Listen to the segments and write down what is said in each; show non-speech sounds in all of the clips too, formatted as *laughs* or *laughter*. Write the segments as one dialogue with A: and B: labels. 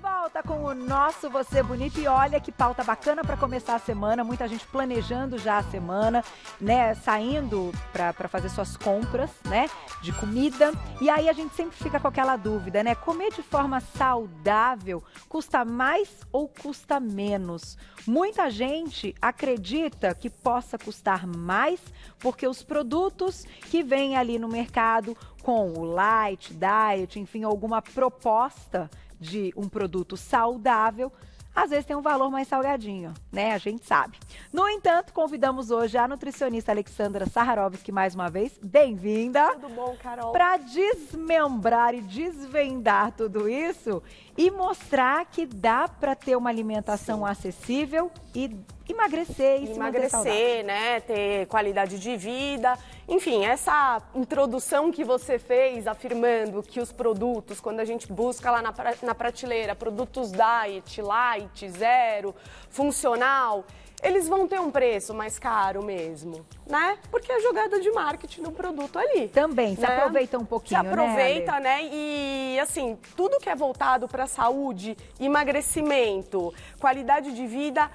A: volta com o nosso Você Bonito e olha que pauta bacana para começar a semana. Muita gente planejando já a semana, né? Saindo para fazer suas compras, né? De comida. E aí a gente sempre fica com aquela dúvida, né? Comer de forma saudável custa mais ou custa menos? Muita gente acredita que possa custar mais porque os produtos que vêm ali no mercado com o light, diet, enfim, alguma proposta de um produto saudável, às vezes tem um valor mais salgadinho, né? A gente sabe. No entanto, convidamos hoje a nutricionista Alexandra Saharovski mais uma vez. Bem-vinda. Tudo
B: bom, Carol? Para
A: desmembrar e desvendar tudo isso e mostrar que dá para ter uma alimentação Sim. acessível e emagrecer e emagrecer, se manter
B: né? Ter qualidade de vida. Enfim, essa introdução que você fez afirmando que os produtos, quando a gente busca lá na, pra, na prateleira, produtos diet, light, zero, funcional, eles vão ter um preço mais caro mesmo, né? Porque é jogada de marketing do produto ali. Também, se né? aproveita um pouquinho, Se né, aproveita, né, né? E, assim, tudo que é voltado para saúde, emagrecimento, qualidade de vida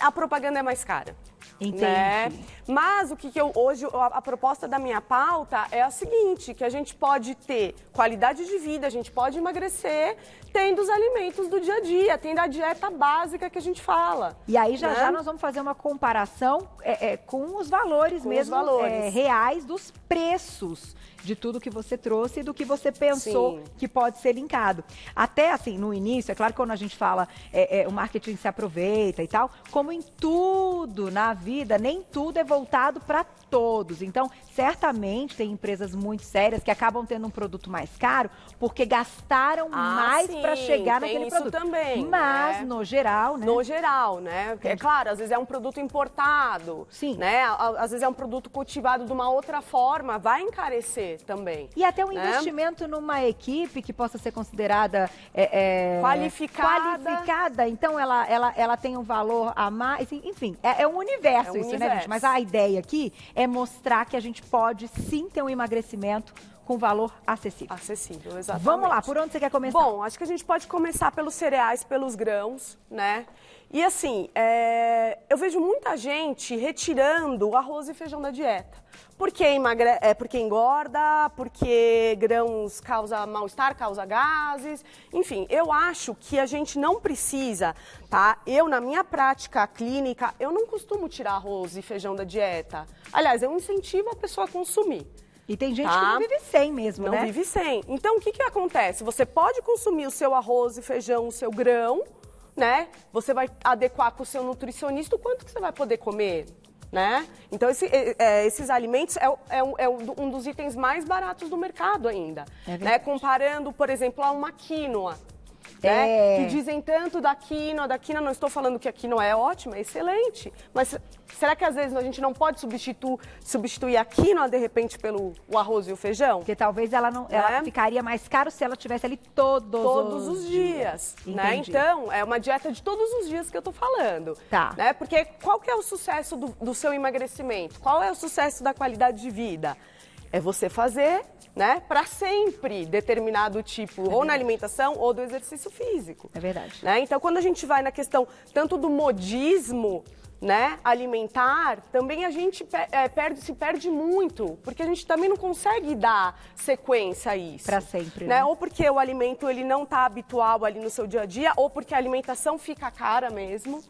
B: a propaganda é mais cara. Né? Entendi. Né? Mas o que, que eu hoje, a, a proposta da minha pauta é a seguinte: que a gente pode ter qualidade de vida, a gente pode emagrecer tendo os alimentos do dia a dia, tendo a dieta básica que a gente fala. E aí já né? já nós vamos fazer uma
A: comparação é, é, com os valores com mesmo os é, valores. É, reais dos preços de tudo que você trouxe e do que você pensou Sim. que pode ser linkado. Até assim, no início, é claro que quando a gente fala é, é, o marketing se aproveita e tal, como em tudo na vida, nem tudo é voltado para todos. Então, certamente tem empresas muito sérias que acabam tendo um produto mais caro porque gastaram ah, mais para chegar naquele isso produto. também. Né? Mas né?
B: no geral, né? No geral, né? Porque, é claro, às vezes é um produto importado, sim, né? Às vezes é um produto cultivado de uma outra forma, vai encarecer também. E até um né? investimento
A: numa equipe que possa ser considerada é, é, qualificada. Qualificada, então ela, ela, ela tem um valor a mais, enfim, é, é um universo é um isso, universo. né, gente? Mas a ideia aqui é é mostrar que a gente pode sim ter um emagrecimento
B: com valor acessível. Acessível, exatamente. Vamos lá, por onde você quer começar? Bom, acho que a gente pode começar pelos cereais, pelos grãos, né? E assim, é... eu vejo muita gente retirando o arroz e feijão da dieta. Porque, emagre... é, porque engorda, porque grãos causa mal-estar, causa gases. Enfim, eu acho que a gente não precisa, tá? Eu, na minha prática clínica, eu não costumo tirar arroz e feijão da dieta. Aliás, eu incentivo a pessoa a consumir. E tem gente tá? que não vive sem mesmo, não né? Não vive sem. Então, o que, que acontece? Você pode consumir o seu arroz e feijão, o seu grão, né? Você vai adequar com o seu nutricionista o quanto que você vai poder comer né? Então, esse, é, esses alimentos é, é, é, um dos itens mais baratos do mercado ainda. É né? Comparando, por exemplo, a uma quinoa, né? É. Que dizem tanto da quinoa, da quinoa não estou falando que a quinoa é ótima, é excelente, mas será que às vezes a gente não pode substituir, substituir a quinoa de repente pelo o arroz e o feijão? Porque talvez ela não, ela é? ficaria mais caro se ela tivesse ali todos, todos os, os dias, dias né? Então, é uma dieta de todos os dias que eu tô falando. Tá. Né? Porque qual que é o sucesso do, do seu emagrecimento? Qual é o sucesso da qualidade de vida? É você fazer, né, para sempre determinado tipo, é ou na alimentação ou do exercício físico. É verdade. Né? Então, quando a gente vai na questão tanto do modismo, né, alimentar, também a gente é, perde, se perde muito, porque a gente também não consegue dar sequência a isso. Para sempre. Né? né? Ou porque o alimento ele não está habitual ali no seu dia a dia, ou porque a alimentação fica cara mesmo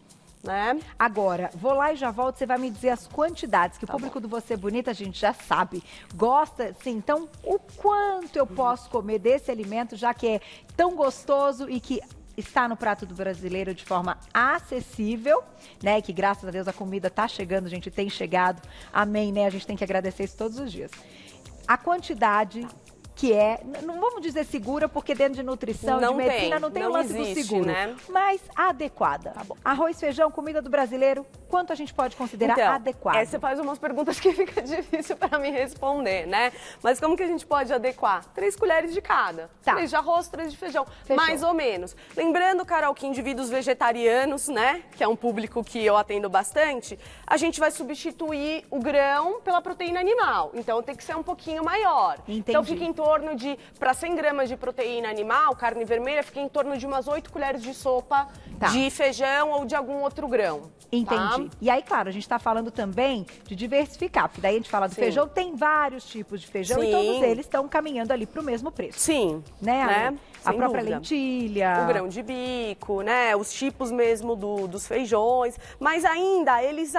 A: né? Agora, vou lá e já volto, você vai me dizer as quantidades, que tá o público bom. do Você Bonita a gente já sabe, gosta, sim. Então, o quanto eu posso comer desse alimento, já que é tão gostoso e que está no prato do brasileiro de forma acessível, né? Que graças a Deus a comida está chegando, a gente, tem chegado. Amém, né? A gente tem que agradecer isso todos os dias. A quantidade, que é, não vamos dizer segura, porque dentro de nutrição, não de medicina, tem, não tem o um lance existe, do seguro, né? mas adequada. Tá Arroz, feijão, comida do brasileiro, quanto a gente pode
B: considerar então, adequado? É, você faz umas perguntas que *laughs* fica difícil para me responder, né? Mas como que a gente pode adequar? Três colheres de cada. Tá. Três de arroz, três de feijão, Fechou. mais ou menos. Lembrando, Carol, que indivíduos vegetarianos, né, que é um público que eu atendo bastante, a gente vai substituir o grão pela proteína animal. Então tem que ser um pouquinho maior. Então, Entendi. Então fica em torno torno de, para 100 gramas de proteína animal, carne vermelha, fica em torno de umas 8 colheres de sopa tá. de feijão ou de algum outro grão. Tá? Entendi. Tá? E aí, claro, a
A: gente está falando também de diversificar, porque daí a gente fala do Sim. feijão, tem vários tipos de feijão Sim. e todos eles estão caminhando ali para o mesmo preço. Sim. Né, né? Sem a própria dúvida. lentilha. O grão de
B: bico, né? Os tipos mesmo do, dos feijões. Mas ainda eles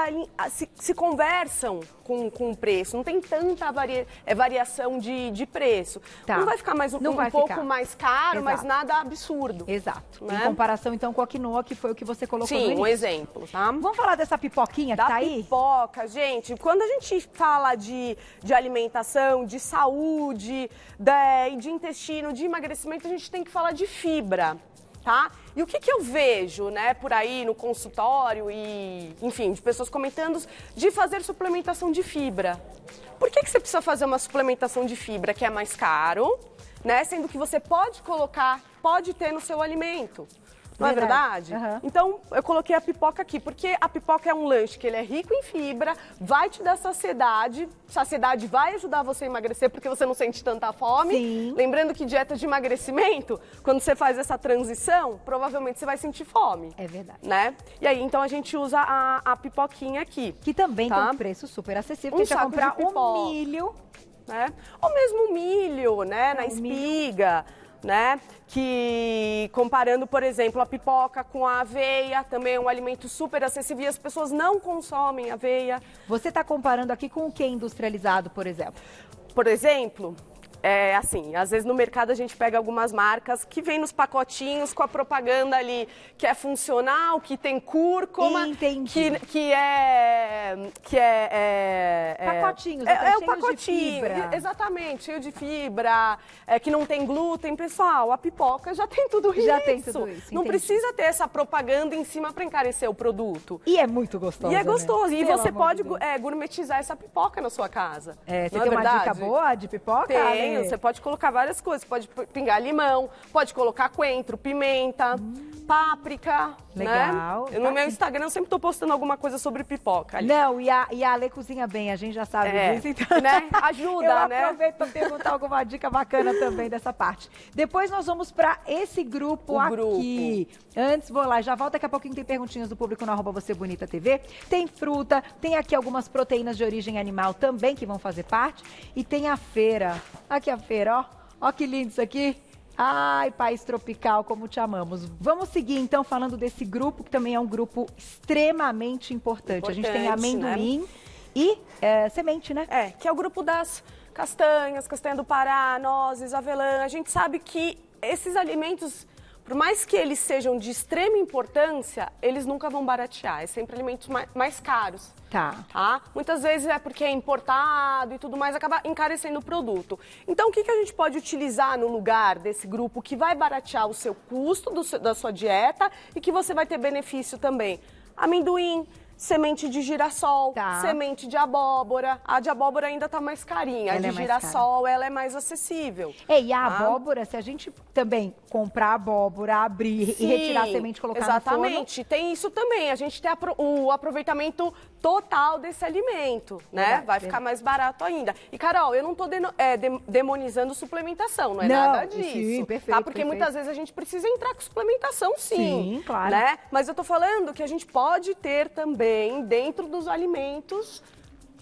B: se, se conversam com, com o preço. Não tem tanta varia, é, variação de, de preço. Tá. Não vai ficar mais um, um pouco ficar. mais caro, Exato. mas nada absurdo. Exato. Né? Em comparação então com a quinoa, que foi o que você colocou Sim, um exemplo, tá? Vamos falar dessa pipoquinha da que tá pipoca, aí? pipoca, gente. Quando a gente fala de, de alimentação, de saúde, de, de intestino, de emagrecimento, a gente tem que falar de fibra, tá? E o que, que eu vejo, né, por aí no consultório e, enfim, de pessoas comentando de fazer suplementação de fibra. Por que, que você precisa fazer uma suplementação de fibra que é mais caro, né? Sendo que você pode colocar, pode ter no seu alimento. Não verdade. é verdade? Uhum. Então, eu coloquei a pipoca aqui, porque a pipoca é um lanche que ele é rico em fibra, vai te dar saciedade, saciedade vai ajudar você a emagrecer, porque você não sente tanta fome. Sim. Lembrando que dieta de emagrecimento, quando você faz essa transição, provavelmente você vai sentir fome. É verdade. Né? E aí, então, a gente usa a, a pipoquinha aqui. Que também tá? tem um preço super acessível, um saco comprar de pipoca. um milho... Né? Ou mesmo milho, né? É, na espiga. Milho né? Que comparando, por exemplo, a pipoca com a aveia, também é um alimento super acessível e as pessoas não consomem aveia. Você está comparando aqui com o que é industrializado, por exemplo? Por exemplo, é, assim, às vezes no mercado a gente pega algumas marcas que vêm nos pacotinhos com a propaganda ali que é funcional, que tem cúrcuma, Entendi. que, que é que é, é, é pacotinhos, é, né? é, o pacotinho, exatamente, cheio de fibra, é, que não tem glúten, pessoal, a pipoca já tem tudo isso. Já tem tudo isso. Não entendi. precisa ter essa propaganda em cima para encarecer o produto. E é muito gostoso. E é gostoso né? e Pelo você pode de é, gourmetizar essa pipoca na sua casa. É, você tem uma dica
A: boa de pipoca? Tem você
B: pode colocar várias coisas. Pode pingar limão, pode colocar coentro, pimenta, hum. páprica. Né? Legal. Né? Tá no meu Instagram eu sempre estou postando alguma coisa sobre pipoca. Ali. Não, e a, e a Ale cozinha bem, a gente já sabe é. disso. Então... Né? *laughs* Ajuda, eu né? aproveito para perguntar
A: alguma dica bacana também dessa parte. Depois nós vamos para esse grupo o aqui. Grupo. Antes, vou lá, já volta daqui a pouquinho tem perguntinhas do público no arroba Você Bonita TV. Tem fruta, tem aqui algumas proteínas de origem animal também que vão fazer parte. E tem a feira. A aqui a feira, ó. Ó que lindo isso aqui. Ai, país tropical, como te amamos. Vamos seguir então falando desse grupo, que também é um grupo extremamente importante. importante a gente tem amendoim né?
B: e é, semente, né? É, que é o grupo das castanhas, castanha do Pará, nozes, avelã. A gente sabe que esses alimentos por mais que eles sejam de extrema importância, eles nunca vão baratear. É sempre alimentos mais, mais caros. Tá. tá. Muitas vezes é porque é importado e tudo mais, acaba encarecendo o produto. Então, o que, que a gente pode utilizar no lugar desse grupo que vai baratear o seu custo seu, da sua dieta e que você vai ter benefício também? Amendoim, semente de girassol, tá. semente de abóbora. A de abóbora ainda tá mais carinha. Ela a é de é girassol, cara. ela é mais acessível. É, e a tá? abóbora, se a gente também comprar abóbora, abrir Sim, e retirar a semente e colocar exatamente. no forno... tem isso também. A gente tem o aproveitamento total desse alimento, né? Verdade, Vai ficar verdade. mais barato ainda. E, Carol, eu não tô de, é, de, demonizando suplementação, não é não, nada disso. Sim, tá? perfeito. Tá? Porque perfeito. muitas vezes a gente precisa entrar com suplementação, sim. Sim, claro. Né? Mas eu tô falando que a gente pode ter também também dentro dos alimentos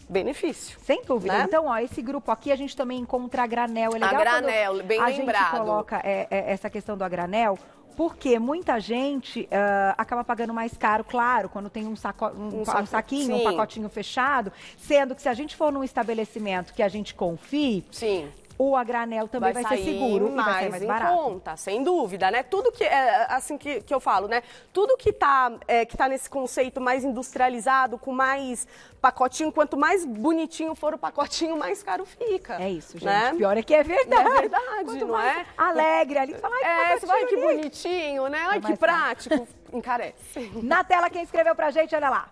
B: benefício. Sem dúvida. Né? Então, ó, esse grupo aqui a gente também encontra a
A: granel. É legal a granel, bem a lembrado. A gente coloca é, é, essa questão do granel, porque muita gente uh, acaba pagando mais caro, claro, quando tem um, saco, um, um, saco, um saquinho, sim. um pacotinho fechado, sendo que se a gente for num estabelecimento que a gente confie, sim.
B: O agranel também vai, vai ser seguro mais, vai mais em barato. conta, sem dúvida, né? Tudo que, é, assim que, que eu falo, né? Tudo que tá, é, que tá nesse conceito mais industrializado, com mais pacotinho, quanto mais bonitinho for o pacotinho, mais caro fica. É isso, né? gente. Né? Pior é que é verdade. É verdade, quanto não é? Alegre ali, fala, ai, que, é, vai, que bonitinho, né? Ai, é que
A: prático. Encarece. *laughs* Na tela, quem escreveu pra gente, olha lá.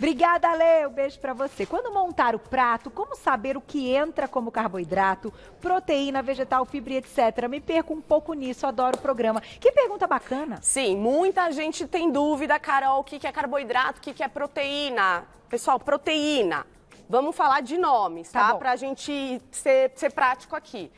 A: Obrigada, Lê. Um beijo para você. Quando montar o prato, como saber o que entra como carboidrato, proteína, vegetal, fibra, etc. Me perco um pouco nisso, adoro o programa.
B: Que pergunta bacana. Sim, muita gente tem dúvida, Carol, o que é carboidrato, o que é proteína. Pessoal, proteína. Vamos falar de nomes, tá? tá? Bom. pra gente ser, ser prático aqui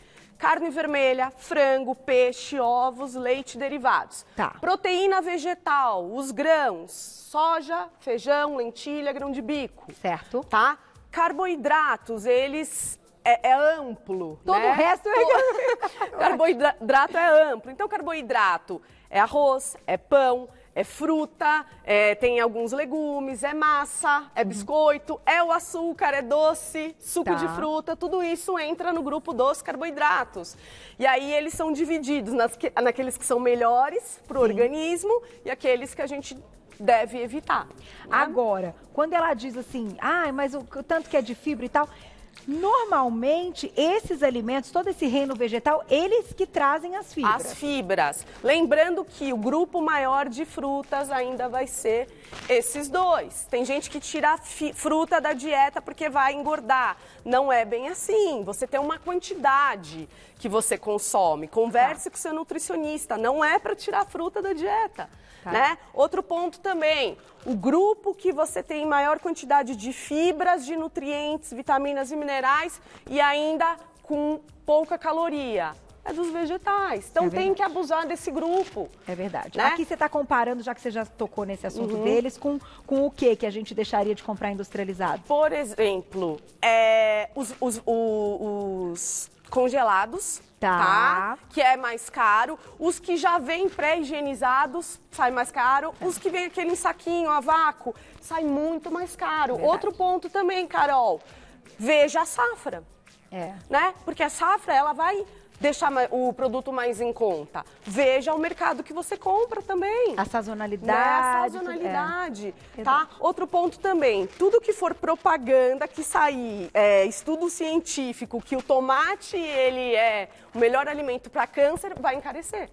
B: carne vermelha, frango, peixe, ovos, leite e derivados. Tá. Proteína vegetal, os grãos, soja, feijão, lentilha, grão de bico. Certo. Tá? Carboidratos, eles é, é, amplo. Todo né? o resto é. *laughs* carboidrato é amplo. Então, carboidrato é arroz, é pão, é fruta, é, tem alguns legumes, é massa, é uhum. biscoito, é o açúcar, é doce, suco tá. de fruta, tudo isso entra no grupo dos carboidratos. E aí eles são divididos nas naqueles que são melhores para o organismo e aqueles que a gente deve evitar. Né?
A: Agora, quando ela diz assim, ah, mas o, o tanto que é de fibra e tal, Normalmente,
B: esses alimentos, todo esse reino vegetal, eles que trazem as fibras. As fibras. Lembrando que o grupo maior de frutas ainda vai ser esses dois. Tem gente que tira a fruta da dieta porque vai engordar. Não é bem assim. Você tem uma quantidade que você consome. Converse tá. com seu nutricionista. Não é para tirar a fruta da dieta. Tá. Né? Outro ponto também, o grupo que você tem maior quantidade de fibras, de nutrientes, vitaminas e minerais minerais e ainda com pouca caloria é dos vegetais. Então é tem que abusar desse grupo. É verdade. Né? Aqui você está comparando, já que você já tocou nesse assunto uhum. deles, com, com o que que a gente deixaria de comprar industrializado? Por exemplo, é, os, os, os, os congelados, tá. tá. Que é mais caro. Os que já vêm pré-higienizados, sai mais caro. É. Os que vêm aquele saquinho a vácuo, sai muito mais caro. Outro ponto também, Carol veja a safra. É. Né? Porque a safra, ela vai deixar o produto mais em conta. Veja o mercado que você compra também. A sazonalidade. Né? A é. sazonalidade, é. tá? Outro ponto também, tudo que for propaganda que sair, é, estudo científico, que o tomate, ele é o melhor alimento para câncer, vai encarecer.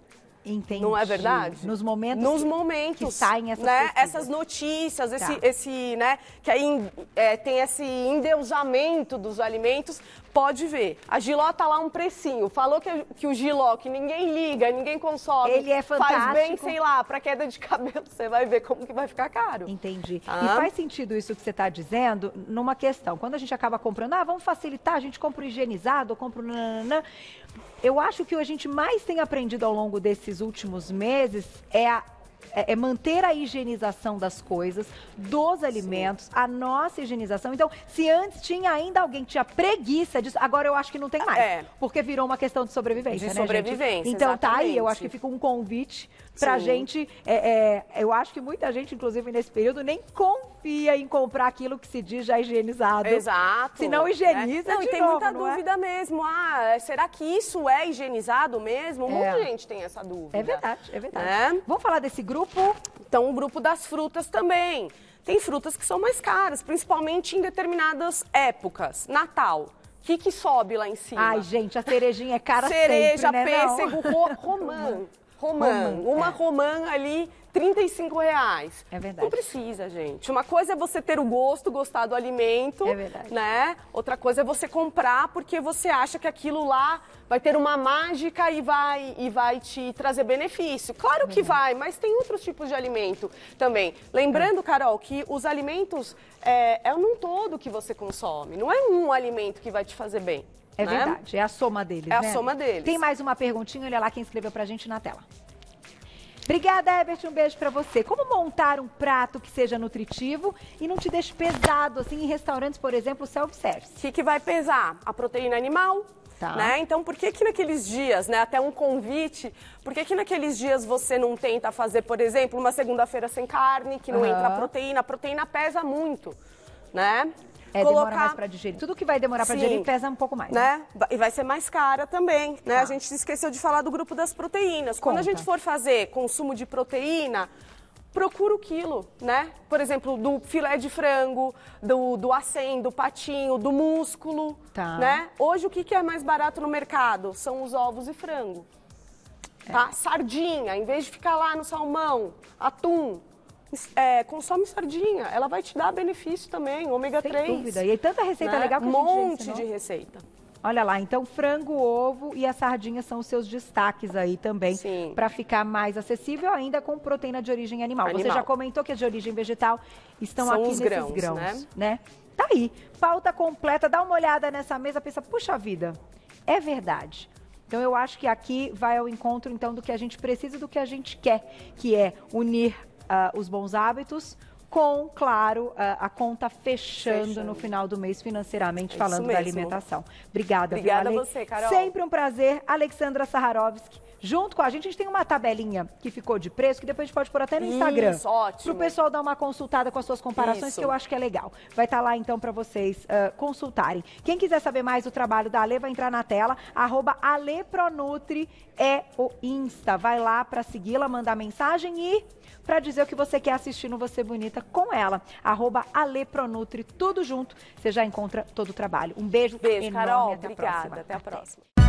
B: Entendi. Não é verdade? Nos momentos, Nos momentos que saem essas, né? essas notícias, esse, tá. esse, né, que aí é, tem esse endeusamento dos alimentos pode ver. A Giló tá lá um precinho. Falou que, que o Giló, que ninguém liga, ninguém consome. Ele é fantástico. Faz bem, sei lá, para queda de cabelo, você vai ver como que vai ficar caro. Entendi. Ah. E faz
A: sentido isso que você está dizendo numa questão. Quando a gente acaba comprando, ah, vamos facilitar, a gente compra o higienizado, compra o nananã. Eu acho que o que a gente mais tem aprendido ao longo desses últimos meses é a é, é, manter a higienização das coisas, dos alimentos, Sim. a nossa higienização. Então, se antes tinha ainda alguém que tinha preguiça disso, agora eu acho que não tem mais. É. Porque virou uma questão de sobrevivência. De né, sobrevivência. Gente? Então, exatamente. tá aí, eu acho que fica um convite Pra Sim. gente, é, é, eu acho que muita gente, inclusive nesse período, nem confia em comprar aquilo que se diz já higienizado. Exato. Se não né? higieniza, é. Não, e tem novo, muita é? dúvida
B: é? mesmo. Ah, será que isso é higienizado mesmo? Um monte de gente tem essa dúvida. É verdade, é verdade. Né? Vamos falar desse grupo? Então, o grupo das frutas também. Tem frutas que são mais caras, principalmente em determinadas épocas. Natal, o que, que sobe lá em cima? Ai, gente, a cerejinha é cara Cereja, sempre, né? pêssego, romã. *laughs* romã. romã uma é. romã ali, 35 reais. É verdade. Não precisa, gente. Uma coisa é você ter o gosto, gostar do alimento. É verdade. Né? Outra coisa é você comprar porque você acha que aquilo lá vai ter uma mágica e vai, e vai te trazer benefício. Claro que vai, mas tem outros tipos de alimento também. Lembrando, ah. Carol, que os alimentos é, é num todo que você consome. Não é um alimento que vai te fazer bem. É né? verdade,
A: é a soma deles. É a né? soma
B: deles. Tem mais uma perguntinha, olha lá quem escreveu pra gente na tela.
A: Obrigada, Ebert, um beijo para você. Como montar um prato que seja nutritivo e não te
B: deixe pesado, assim, em restaurantes, por exemplo, self-service? O que, que vai pesar? A proteína animal, Tá. Né? Então, por que que naqueles dias, né, até um convite, por que que naqueles dias você não tenta fazer, por exemplo, uma segunda-feira sem carne, que não uhum. entra proteína? A proteína pesa muito, né? É, colocar... demora mais para
A: digerir. Tudo que vai demorar para digerir pesa um pouco mais. Né?
B: né? E vai ser mais cara também, né? Tá. A gente esqueceu de falar do grupo das proteínas. Conta. Quando a gente for fazer consumo de proteína, procura o quilo, né? Por exemplo, do filé de frango, do, do acém, do patinho, do músculo, tá. né? Hoje, o que, que é mais barato no mercado? São os ovos e frango. É. Tá? Sardinha, em vez de ficar lá no salmão, atum, é, consome sardinha, ela vai te dar benefício também, ômega Sem 3. Sem dúvida. E aí, tanta receita né? legal que um monte né? de receita.
A: Olha lá, então frango, ovo e a sardinha são os seus destaques aí também, para ficar mais acessível ainda com proteína de origem animal. animal. Você já comentou que é de origem vegetal, estão são aqui nesses grãos, grãos né? né? Tá aí, pauta completa, dá uma olhada nessa mesa, pensa, puxa vida, é verdade. Então eu acho que aqui vai ao encontro então do que a gente precisa, do que a gente quer, que é unir uh, os bons hábitos com, claro, a, ah, a conta fechando, fechando, no final do mês, financeiramente é falando da alimentação. Obrigada, Obrigada a você, Carol. Sempre um prazer. Alexandra Saharovski, Junto com a gente, a gente tem uma tabelinha que ficou de preço, que depois a gente pode pôr até no Instagram. Isso, ótimo. Pro pessoal dar uma consultada com as suas comparações, Isso. que eu acho que é legal. Vai estar tá lá, então, para vocês uh, consultarem. Quem quiser saber mais do trabalho da Ale, vai entrar na tela. Arroba Alepronutri é o Insta. Vai lá para segui-la, mandar mensagem e para dizer o que você quer assistir no Você Bonita com ela. Arroba Alepronutri, tudo junto. Você já encontra todo o trabalho. Um beijo, beijo enorme. Carol, até obrigada.
B: A próxima. Até a próxima.